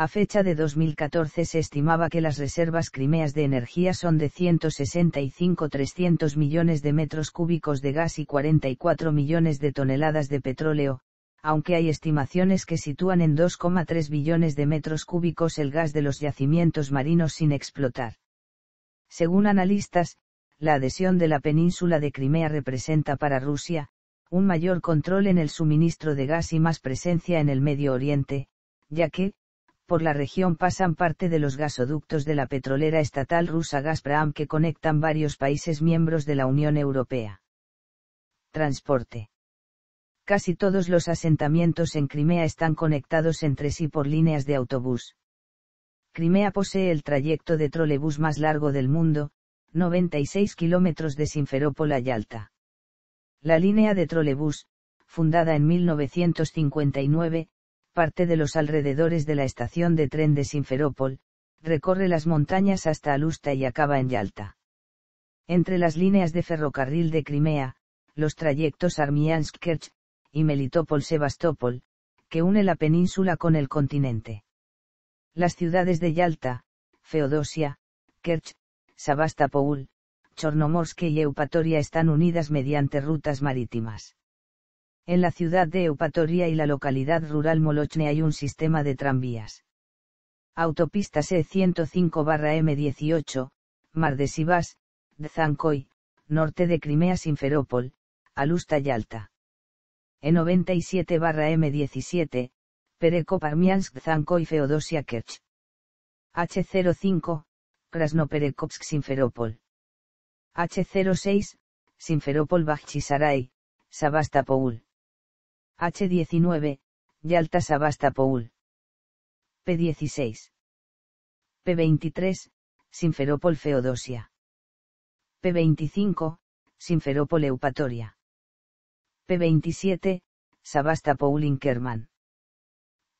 A fecha de 2014 se estimaba que las reservas crimeas de energía son de 165-300 millones de metros cúbicos de gas y 44 millones de toneladas de petróleo, aunque hay estimaciones que sitúan en 2,3 billones de metros cúbicos el gas de los yacimientos marinos sin explotar. Según analistas, la adhesión de la península de Crimea representa para Rusia, un mayor control en el suministro de gas y más presencia en el Medio Oriente, ya que, por la región pasan parte de los gasoductos de la petrolera estatal rusa Gazprom que conectan varios países miembros de la Unión Europea. Transporte. Casi todos los asentamientos en Crimea están conectados entre sí por líneas de autobús. Crimea posee el trayecto de trolebús más largo del mundo, 96 kilómetros de Simferópol a Yalta. La línea de trolebús, fundada en 1959, parte de los alrededores de la estación de tren de Sinferópol, recorre las montañas hasta Alusta y acaba en Yalta. Entre las líneas de ferrocarril de Crimea, los trayectos Armiansk-Kerch y Melitopol-Sebastopol, que une la península con el continente. Las ciudades de Yalta, Feodosia, Kerch, Sebastopol, Chornomorsk y Eupatoria están unidas mediante rutas marítimas. En la ciudad de Eupatoria y la localidad rural Molochne hay un sistema de tranvías. Autopista C105-M18, Mar de Sivas, Dzankoy, norte de Crimea sinferopol Alusta Yalta. E97-M17, Perekoparmiansk Zankoy Feodosia Kerch. H05, krasnoperekopsk sinferopol H06, sinferopol Sabasta Sabastapoul. H19, Yalta sabasta Poul. P16. P23, Sinferopol Feodosia. P25, Sinferopol Eupatoria. P27, Paul Inkerman.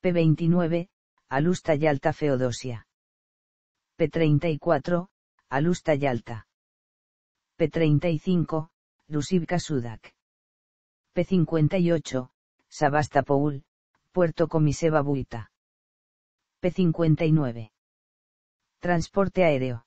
P29, Alusta Yalta Feodosia. P34, Alusta Yalta. P35, lusivka Sudak. P58, Sabastapoul, Puerto Comiseva Buita. P59. Transporte aéreo.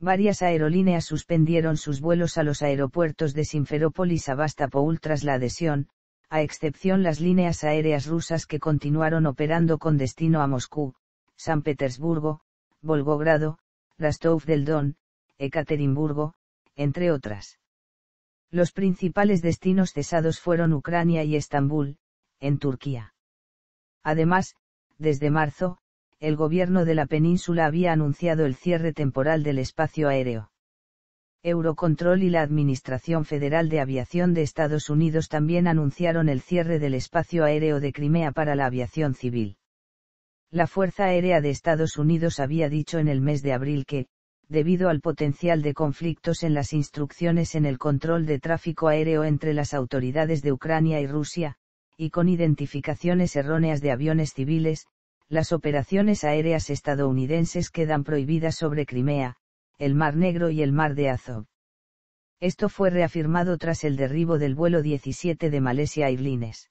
Varias aerolíneas suspendieron sus vuelos a los aeropuertos de Sinferópolis y Sabastapoul tras la adhesión, a excepción las líneas aéreas rusas que continuaron operando con destino a Moscú, San Petersburgo, Volgogrado, Rostov del Don, Ekaterimburgo, entre otras. Los principales destinos cesados fueron Ucrania y Estambul, en Turquía. Además, desde marzo, el gobierno de la península había anunciado el cierre temporal del espacio aéreo. Eurocontrol y la Administración Federal de Aviación de Estados Unidos también anunciaron el cierre del espacio aéreo de Crimea para la aviación civil. La Fuerza Aérea de Estados Unidos había dicho en el mes de abril que, debido al potencial de conflictos en las instrucciones en el control de tráfico aéreo entre las autoridades de Ucrania y Rusia, y con identificaciones erróneas de aviones civiles, las operaciones aéreas estadounidenses quedan prohibidas sobre Crimea, el Mar Negro y el Mar de Azov. Esto fue reafirmado tras el derribo del vuelo 17 de Malaysia Airlines.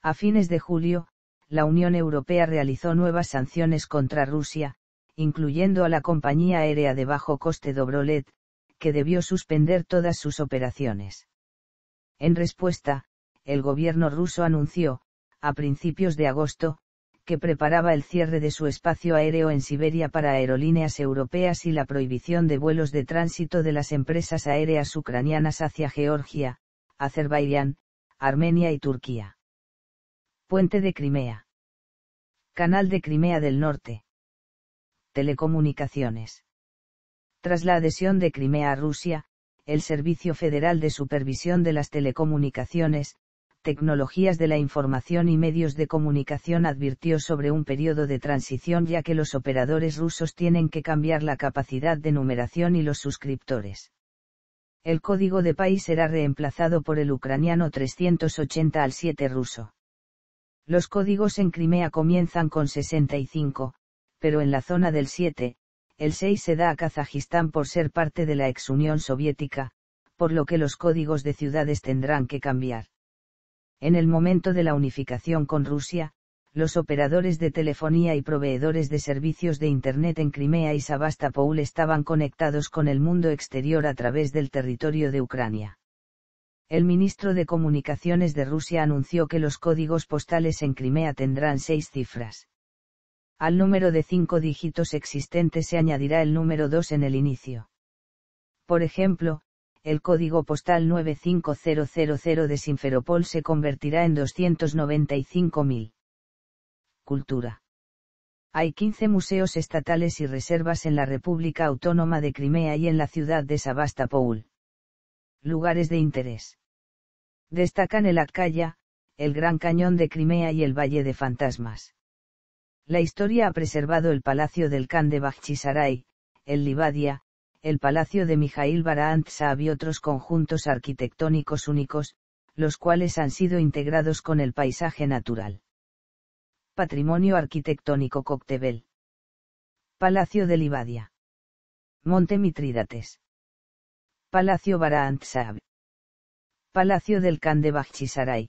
A fines de julio, la Unión Europea realizó nuevas sanciones contra Rusia, incluyendo a la compañía aérea de bajo coste Dobrolet, que debió suspender todas sus operaciones. En respuesta, el gobierno ruso anunció, a principios de agosto, que preparaba el cierre de su espacio aéreo en Siberia para aerolíneas europeas y la prohibición de vuelos de tránsito de las empresas aéreas ucranianas hacia Georgia, Azerbaiyán, Armenia y Turquía. Puente de Crimea. Canal de Crimea del Norte. Telecomunicaciones. Tras la adhesión de Crimea a Rusia, el Servicio Federal de Supervisión de las Telecomunicaciones, Tecnologías de la Información y Medios de Comunicación advirtió sobre un periodo de transición ya que los operadores rusos tienen que cambiar la capacidad de numeración y los suscriptores. El código de país será reemplazado por el ucraniano 380 al 7 ruso. Los códigos en Crimea comienzan con 65, pero en la zona del 7, el 6 se da a Kazajistán por ser parte de la ex Unión Soviética, por lo que los códigos de ciudades tendrán que cambiar. En el momento de la unificación con Rusia, los operadores de telefonía y proveedores de servicios de Internet en Crimea y Sebastopol estaban conectados con el mundo exterior a través del territorio de Ucrania. El ministro de Comunicaciones de Rusia anunció que los códigos postales en Crimea tendrán seis cifras al número de cinco dígitos existente se añadirá el número 2 en el inicio. Por ejemplo, el código postal 95000 de Sinferopol se convertirá en 295.000. Cultura. Hay 15 museos estatales y reservas en la República Autónoma de Crimea y en la ciudad de Sebastopol. Lugares de interés. Destacan el Akkaya, el Gran Cañón de Crimea y el Valle de Fantasmas. La historia ha preservado el Palacio del Khan de Bachisaray el Libadia, el Palacio de Mijail Barahant y otros conjuntos arquitectónicos únicos, los cuales han sido integrados con el paisaje natural. Patrimonio arquitectónico Coctebel. Palacio de Libadia Monte Mitrídates. Palacio Barahant Palacio del Khan de Bachisaray,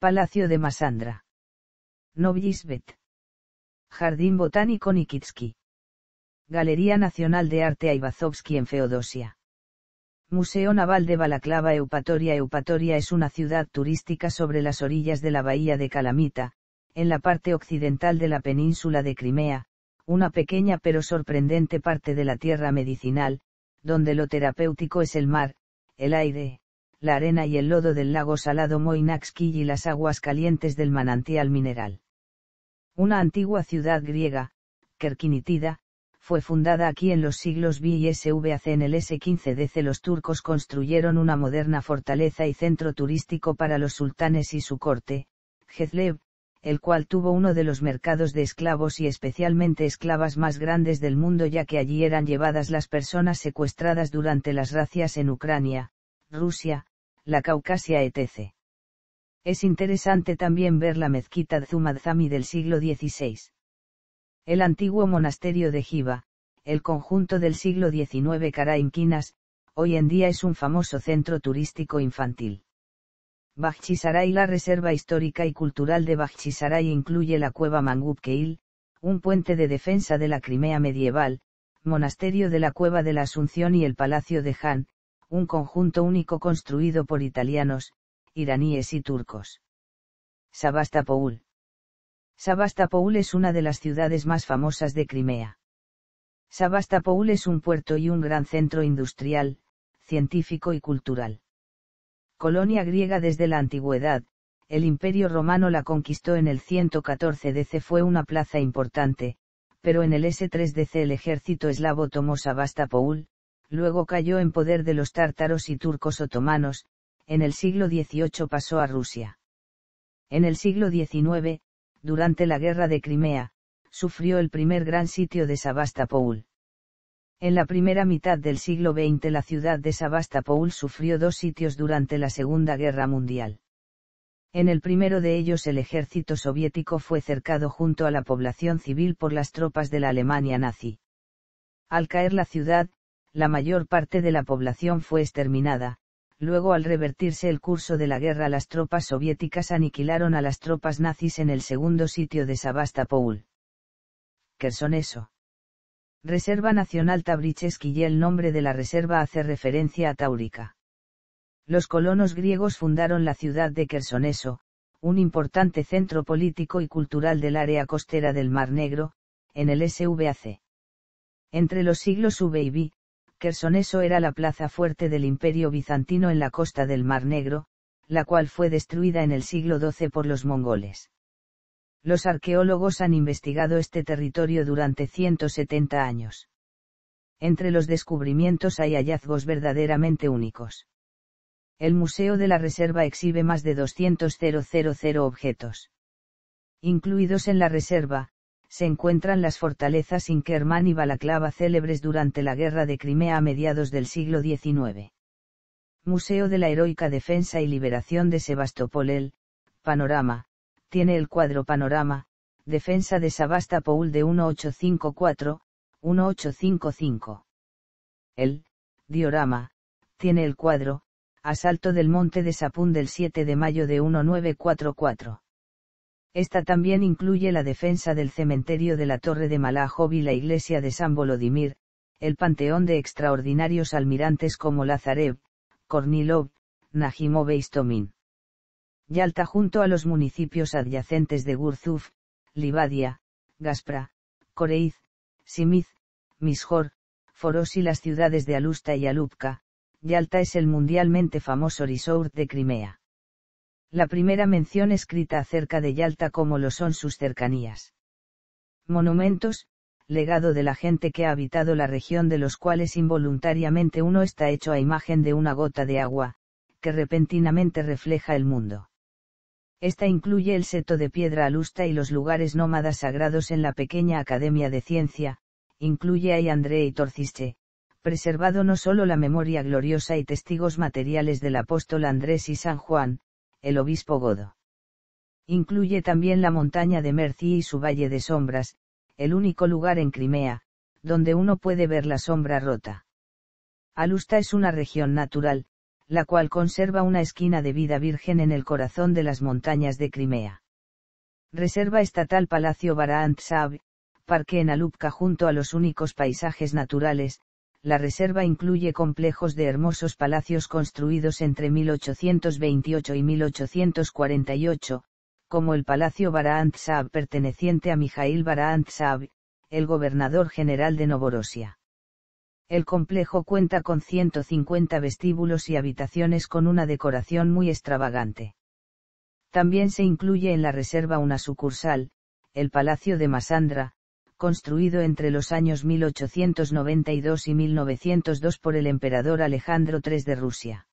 Palacio de Masandra. Novisvet. Jardín Botánico Nikitsky. Galería Nacional de Arte Aivazovsky en Feodosia. Museo Naval de Balaclava Eupatoria Eupatoria es una ciudad turística sobre las orillas de la bahía de Calamita, en la parte occidental de la península de Crimea, una pequeña pero sorprendente parte de la tierra medicinal, donde lo terapéutico es el mar, el aire, la arena y el lodo del lago salado Moinaksky y las aguas calientes del manantial mineral. Una antigua ciudad griega, Kerkinitida, fue fundada aquí en los siglos V y SVAC en el S15DC los turcos construyeron una moderna fortaleza y centro turístico para los sultanes y su corte, Hezlev, el cual tuvo uno de los mercados de esclavos y especialmente esclavas más grandes del mundo ya que allí eran llevadas las personas secuestradas durante las racias en Ucrania, Rusia, la Caucasia etc. Es interesante también ver la mezquita Dzumadzami del siglo XVI. El antiguo monasterio de Jiva, el conjunto del siglo XIX Karainkinas, hoy en día es un famoso centro turístico infantil. Bajchisaray La reserva histórica y cultural de Bajchisaray incluye la cueva Mangupkeil, un puente de defensa de la Crimea medieval, monasterio de la cueva de la Asunción y el Palacio de Han, un conjunto único construido por italianos, iraníes y turcos. Sabastapoul. Sabastapoul es una de las ciudades más famosas de Crimea. Sabastapoul es un puerto y un gran centro industrial, científico y cultural. Colonia griega desde la antigüedad, el Imperio romano la conquistó en el 114 DC fue una plaza importante, pero en el S3 DC el ejército eslavo tomó Sabastapoul, luego cayó en poder de los tártaros y turcos otomanos, en el siglo XVIII pasó a Rusia. En el siglo XIX, durante la Guerra de Crimea, sufrió el primer gran sitio de Sebastopol. En la primera mitad del siglo XX la ciudad de Sebastopol sufrió dos sitios durante la Segunda Guerra Mundial. En el primero de ellos el ejército soviético fue cercado junto a la población civil por las tropas de la Alemania nazi. Al caer la ciudad, la mayor parte de la población fue exterminada, Luego al revertirse el curso de la guerra las tropas soviéticas aniquilaron a las tropas nazis en el segundo sitio de Sebastopol. Kersoneso. Reserva Nacional Tabricheski y el nombre de la reserva hace referencia a Taurica. Los colonos griegos fundaron la ciudad de Kersoneso, un importante centro político y cultural del área costera del Mar Negro, en el SVAC. Entre los siglos V y Kersoneso era la plaza fuerte del imperio bizantino en la costa del Mar Negro, la cual fue destruida en el siglo XII por los mongoles. Los arqueólogos han investigado este territorio durante 170 años. Entre los descubrimientos hay hallazgos verdaderamente únicos. El Museo de la Reserva exhibe más de 200.000 objetos. Incluidos en la reserva, se encuentran las fortalezas Inkerman y Balaclava célebres durante la Guerra de Crimea a mediados del siglo XIX. Museo de la Heroica Defensa y Liberación de Sebastopol el, Panorama, tiene el cuadro Panorama, Defensa de Sebastopol de 1854-1855. El, Diorama, tiene el cuadro, Asalto del Monte de Sapún del 7 de mayo de 1944. Esta también incluye la defensa del cementerio de la Torre de Malajov y la iglesia de San Volodimir, el panteón de extraordinarios almirantes como Lazarev, Kornilov, Najimov y e Istomin. Yalta junto a los municipios adyacentes de Gurzuf, Livadia, Gaspra, Koreiz, Simiz, Mishor, Foros y las ciudades de Alusta y Alupka, Yalta es el mundialmente famoso resort de Crimea la primera mención escrita acerca de Yalta como lo son sus cercanías. Monumentos, legado de la gente que ha habitado la región de los cuales involuntariamente uno está hecho a imagen de una gota de agua, que repentinamente refleja el mundo. Esta incluye el seto de piedra alusta y los lugares nómadas sagrados en la pequeña Academia de Ciencia, incluye a André y Torcische, preservado no solo la memoria gloriosa y testigos materiales del apóstol Andrés y San Juan, el obispo Godo. Incluye también la montaña de Merci y su valle de sombras, el único lugar en Crimea, donde uno puede ver la sombra rota. Alusta es una región natural, la cual conserva una esquina de vida virgen en el corazón de las montañas de Crimea. Reserva Estatal Palacio Barant parque en Alupka junto a los únicos paisajes naturales, la reserva incluye complejos de hermosos palacios construidos entre 1828 y 1848, como el Palacio Baraant Saab perteneciente a Mijail Baraant Saab, el gobernador general de Novorossia. El complejo cuenta con 150 vestíbulos y habitaciones con una decoración muy extravagante. También se incluye en la reserva una sucursal, el Palacio de Masandra, construido entre los años 1892 y 1902 por el emperador Alejandro III de Rusia.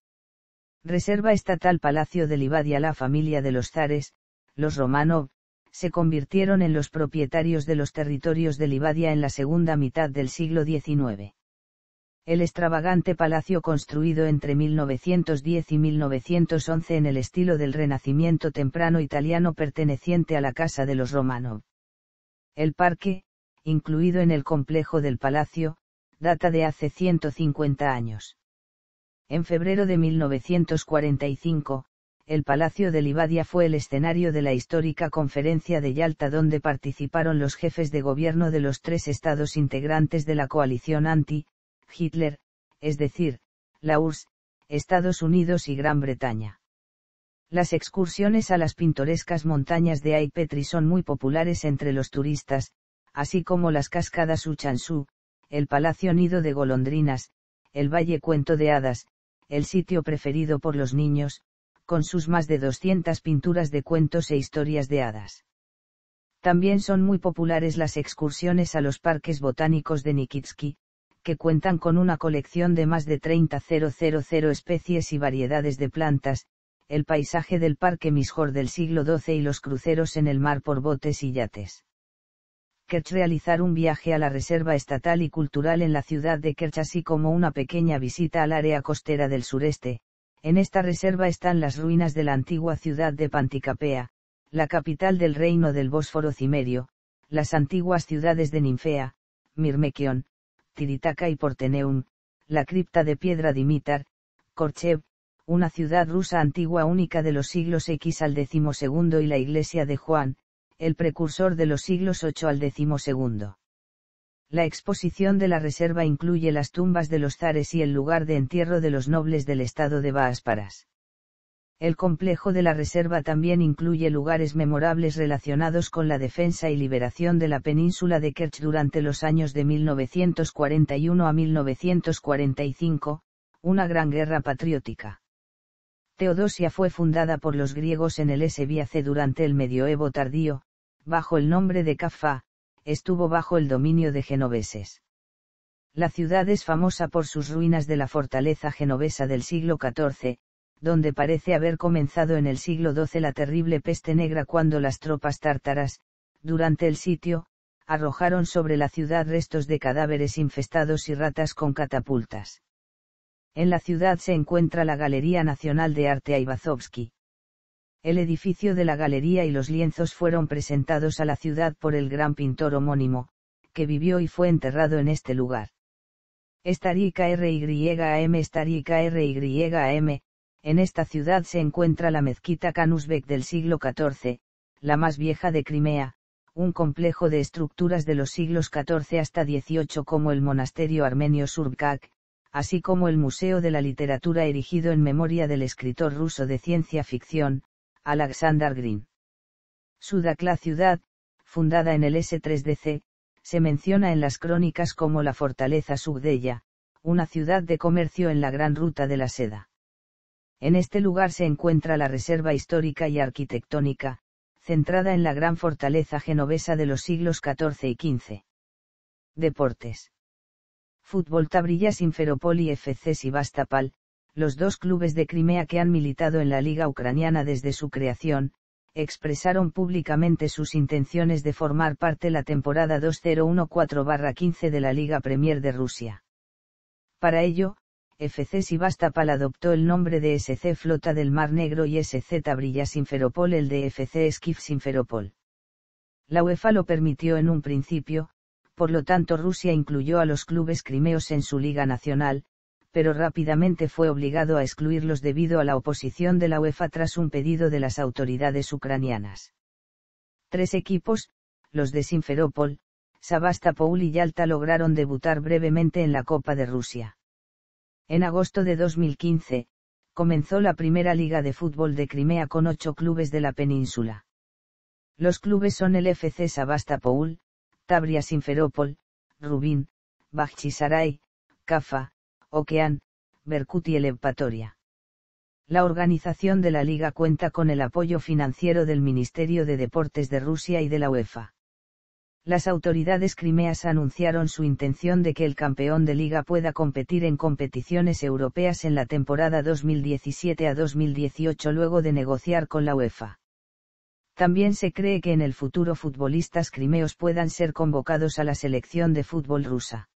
Reserva estatal Palacio de Livadia la familia de los zares, los Romanov, se convirtieron en los propietarios de los territorios de Livadia en la segunda mitad del siglo XIX. El extravagante palacio construido entre 1910 y 1911 en el estilo del Renacimiento temprano italiano perteneciente a la Casa de los Romanov. El parque, incluido en el complejo del palacio, data de hace 150 años. En febrero de 1945, el Palacio de Livadia fue el escenario de la histórica conferencia de Yalta donde participaron los jefes de gobierno de los tres estados integrantes de la coalición anti-Hitler, es decir, la URSS, Estados Unidos y Gran Bretaña. Las excursiones a las pintorescas montañas de Aipetri son muy populares entre los turistas, así como las cascadas Uchansú, el palacio nido de golondrinas, el valle cuento de hadas, el sitio preferido por los niños, con sus más de 200 pinturas de cuentos e historias de hadas. También son muy populares las excursiones a los parques botánicos de Nikitsky, que cuentan con una colección de más de 30.000 especies y variedades de plantas, el paisaje del Parque Mishor del siglo XII y los cruceros en el mar por botes y yates. Kerch realizar un viaje a la Reserva Estatal y Cultural en la ciudad de Kerch así como una pequeña visita al área costera del sureste. En esta reserva están las ruinas de la antigua ciudad de Panticapea, la capital del reino del Bósforo Cimerio, las antiguas ciudades de Ninfea, Mirmequión, Tiritaca y Porteneum, la cripta de piedra Dimitar, Korchev, una ciudad rusa antigua única de los siglos X al XII y la iglesia de Juan, el precursor de los siglos VIII al XII. La exposición de la reserva incluye las tumbas de los zares y el lugar de entierro de los nobles del estado de Vásparas. El complejo de la reserva también incluye lugares memorables relacionados con la defensa y liberación de la península de Kerch durante los años de 1941 a 1945, una gran guerra patriótica. Teodosia fue fundada por los griegos en el S. durante el medioevo tardío, bajo el nombre de Caffa, estuvo bajo el dominio de genoveses. La ciudad es famosa por sus ruinas de la fortaleza genovesa del siglo XIV, donde parece haber comenzado en el siglo XII la terrible peste negra cuando las tropas tártaras, durante el sitio, arrojaron sobre la ciudad restos de cadáveres infestados y ratas con catapultas. En la ciudad se encuentra la Galería Nacional de Arte Aibazovsky. El edificio de la galería y los lienzos fueron presentados a la ciudad por el gran pintor homónimo, que vivió y fue enterrado en este lugar. Estarica RYAM en esta ciudad se encuentra la mezquita Kanusbek del siglo XIV, la más vieja de Crimea, un complejo de estructuras de los siglos XIV hasta XVIII como el monasterio armenio Surbkak, así como el Museo de la Literatura erigido en memoria del escritor ruso de ciencia ficción, Alexander Green. Sudacla ciudad, fundada en el S3DC, se menciona en las crónicas como la fortaleza Subdeya, una ciudad de comercio en la gran ruta de la seda. En este lugar se encuentra la reserva histórica y arquitectónica, centrada en la gran fortaleza genovesa de los siglos XIV y XV. Deportes. Fútbol Tabrillas Inferopoli FC Sibastapal, los dos clubes de Crimea que han militado en la Liga Ucraniana desde su creación, expresaron públicamente sus intenciones de formar parte la temporada 2014-15 de la Liga Premier de Rusia. Para ello, FC Sivastapal adoptó el nombre de SC Flota del Mar Negro y SC Tabrilla Sinferopol el de FC Skif Sinferopol. La UEFA lo permitió en un principio, por lo tanto Rusia incluyó a los clubes crimeos en su liga nacional, pero rápidamente fue obligado a excluirlos debido a la oposición de la UEFA tras un pedido de las autoridades ucranianas. Tres equipos, los de Simferopol, Sebastopol y Yalta lograron debutar brevemente en la Copa de Rusia. En agosto de 2015, comenzó la primera liga de fútbol de Crimea con ocho clubes de la península. Los clubes son el FC Sebastopol, Tabria Simferopol, Rubin, Bakhchisaray, Kafa, Okean, y y La organización de la liga cuenta con el apoyo financiero del Ministerio de Deportes de Rusia y de la UEFA. Las autoridades crimeas anunciaron su intención de que el campeón de liga pueda competir en competiciones europeas en la temporada 2017 a 2018 luego de negociar con la UEFA. También se cree que en el futuro futbolistas crimeos puedan ser convocados a la selección de fútbol rusa.